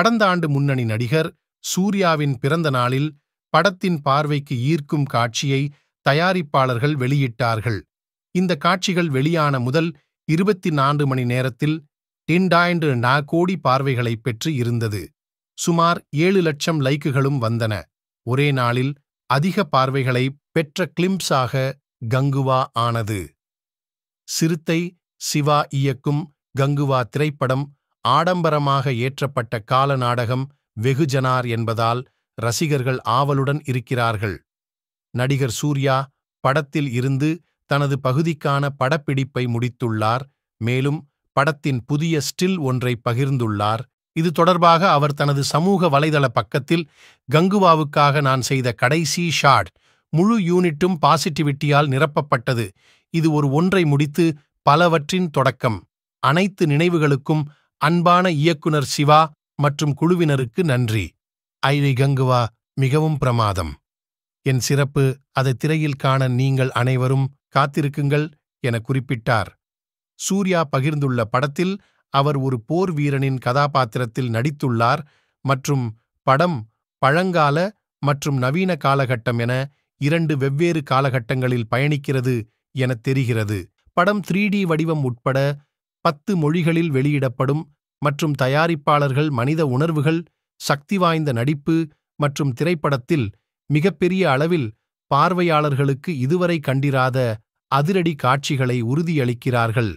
கடந்த ஆண்டு முன்னணி நடிகர் சூர்யாவின் பிறந்த நாளில் படத்தின் பார்வைக்கு ஈர்க்கும் காட்சியை தயாரிப்பாளர்கள் வெளியிட்டார்கள் இந்த காட்சிகள் வெளியான முதல் இருபத்தி நான்கு மணி நேரத்தில் டிண்டாய்ண்டு நா கோடி பார்வைகளை பெற்று இருந்தது சுமார் ஏழு லட்சம் லைக்குகளும் வந்தன ஒரே நாளில் அதிக பார்வைகளை பெற்ற கிளிம்ஸாக கங்குவா ஆனது சிறுத்தை சிவா இயக்கும் கங்குவா திரைப்படம் ஆடம்பரமாக ஏற்றப்பட்ட கால நாடகம் வெகுஜனார் என்பதால் ரசிகர்கள் ஆவலுடன் இருக்கிறார்கள் நடிகர் சூர்யா படத்தில் இருந்து தனது பகுதிக்கான படப்பிடிப்பை முடித்துள்ளார் மேலும் படத்தின் புதிய ஸ்டில் ஒன்றை பகிர்ந்துள்ளார் இது தொடர்பாக அவர் தனது சமூக வலைதள பக்கத்தில் கங்குவாவுக்காக நான் செய்த கடைசி ஷாட் முழு யூனிட்டும் பாசிட்டிவிட்டியால் நிரப்பப்பட்டது இது ஒரு ஒன்றை முடித்து பலவற்றின் தொடக்கம் அனைத்து நினைவுகளுக்கும் அன்பான இயக்குனர் சிவா மற்றும் குழுவினருக்கு நன்றி ஐரி கங்குவா மிகவும் பிரமாதம் என் சிறப்பு அதை திரையில் காண நீங்கள் அனைவரும் காத்திருக்குங்கள் என குறிப்பிட்டார் சூர்யா பகிர்ந்துள்ள படத்தில் அவர் ஒரு போர் வீரனின் கதாபாத்திரத்தில் நடித்துள்ளார் மற்றும் படம் பழங்கால மற்றும் நவீன காலகட்டம் என இரண்டு வெவ்வேறு காலகட்டங்களில் பயணிக்கிறது எனத் தெரிகிறது படம் த்ரீ டி வடிவம் உட்பட பத்து மொழிகளில் வெளியிடப்படும் மற்றும் தயாரிப்பாளர்கள் மனித உணர்வுகள் சக்தி வாய்ந்த நடிப்பு மற்றும் திரைப்படத்தில் மிகப்பெரிய அளவில் பார்வையாளர்களுக்கு இதுவரை கண்டிராத அதிரடி காட்சிகளை உறுதியளிக்கிறார்கள்